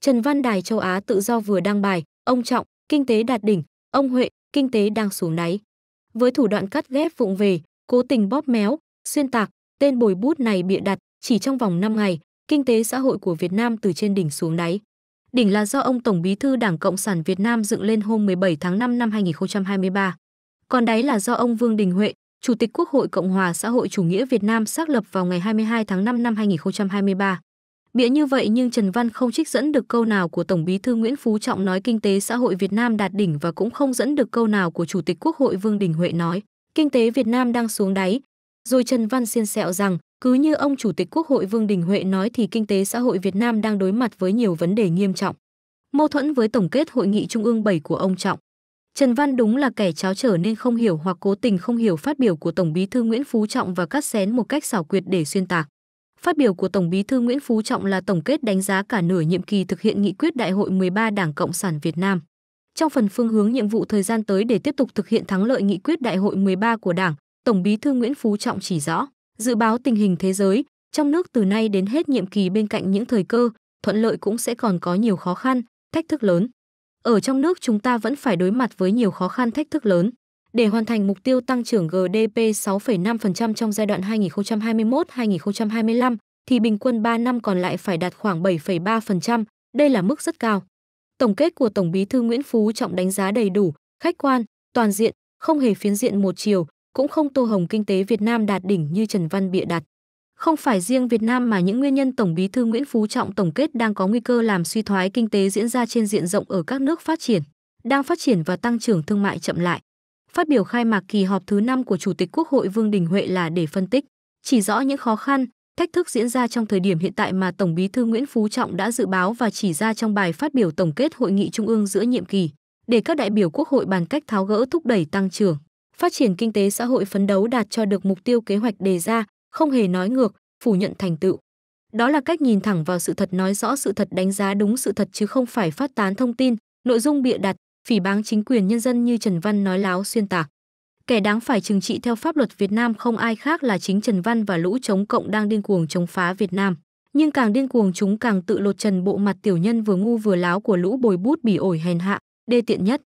Trần Văn Đài châu Á tự do vừa đăng bài, ông Trọng, kinh tế đạt đỉnh, ông Huệ, kinh tế đang xuống đáy Với thủ đoạn cắt ghép vụng về, cố tình bóp méo, xuyên tạc, tên bồi bút này bịa đặt, chỉ trong vòng 5 ngày, kinh tế xã hội của Việt Nam từ trên đỉnh xuống đáy. Đỉnh là do ông Tổng Bí thư Đảng Cộng sản Việt Nam dựng lên hôm 17 tháng 5 năm 2023. Còn đáy là do ông Vương Đình Huệ, Chủ tịch Quốc hội Cộng hòa xã hội chủ nghĩa Việt Nam xác lập vào ngày 22 tháng 5 năm 2023. Bịa như vậy nhưng Trần Văn không trích dẫn được câu nào của Tổng bí thư Nguyễn Phú Trọng nói kinh tế xã hội Việt Nam đạt đỉnh và cũng không dẫn được câu nào của Chủ tịch Quốc hội Vương Đình Huệ nói kinh tế Việt Nam đang xuống đáy. Rồi Trần Văn xiên sẹo rằng cứ như ông Chủ tịch Quốc hội Vương Đình Huệ nói thì kinh tế xã hội Việt Nam đang đối mặt với nhiều vấn đề nghiêm trọng. Mâu thuẫn với tổng kết hội nghị Trung ương 7 của ông Trọng. Trần Văn đúng là kẻ cháo trở nên không hiểu hoặc cố tình không hiểu phát biểu của Tổng bí thư Nguyễn Phú Trọng và cắt xén một cách xảo quyệt để xuyên tạc. Phát biểu của Tổng Bí thư Nguyễn Phú Trọng là tổng kết đánh giá cả nửa nhiệm kỳ thực hiện nghị quyết Đại hội 13 Đảng Cộng sản Việt Nam. Trong phần phương hướng nhiệm vụ thời gian tới để tiếp tục thực hiện thắng lợi nghị quyết Đại hội 13 của Đảng, Tổng Bí thư Nguyễn Phú Trọng chỉ rõ, dự báo tình hình thế giới, trong nước từ nay đến hết nhiệm kỳ bên cạnh những thời cơ, thuận lợi cũng sẽ còn có nhiều khó khăn, thách thức lớn. Ở trong nước chúng ta vẫn phải đối mặt với nhiều khó khăn thách thức lớn. Để hoàn thành mục tiêu tăng trưởng GDP 6,5% trong giai đoạn 2021-2025 thì bình quân 3 năm còn lại phải đạt khoảng 7,3%, đây là mức rất cao. Tổng kết của Tổng Bí thư Nguyễn Phú Trọng đánh giá đầy đủ, khách quan, toàn diện, không hề phiến diện một chiều, cũng không tô hồng kinh tế Việt Nam đạt đỉnh như Trần Văn bịa đặt. Không phải riêng Việt Nam mà những nguyên nhân Tổng Bí thư Nguyễn Phú Trọng tổng kết đang có nguy cơ làm suy thoái kinh tế diễn ra trên diện rộng ở các nước phát triển, đang phát triển và tăng trưởng thương mại chậm lại. Phát biểu khai mạc kỳ họp thứ 5 của Chủ tịch Quốc hội Vương Đình Huệ là để phân tích, chỉ rõ những khó khăn, thách thức diễn ra trong thời điểm hiện tại mà Tổng Bí thư Nguyễn Phú Trọng đã dự báo và chỉ ra trong bài phát biểu tổng kết hội nghị trung ương giữa nhiệm kỳ, để các đại biểu Quốc hội bàn cách tháo gỡ thúc đẩy tăng trưởng, phát triển kinh tế xã hội phấn đấu đạt cho được mục tiêu kế hoạch đề ra, không hề nói ngược, phủ nhận thành tựu. Đó là cách nhìn thẳng vào sự thật nói rõ sự thật đánh giá đúng sự thật chứ không phải phát tán thông tin, nội dung bịa đặt, phỉ báng chính quyền nhân dân như Trần Văn nói láo xuyên tạc. Kẻ đáng phải trừng trị theo pháp luật Việt Nam không ai khác là chính Trần Văn và lũ chống cộng đang điên cuồng chống phá Việt Nam. Nhưng càng điên cuồng chúng càng tự lột trần bộ mặt tiểu nhân vừa ngu vừa láo của lũ bồi bút bỉ ổi hèn hạ, đê tiện nhất.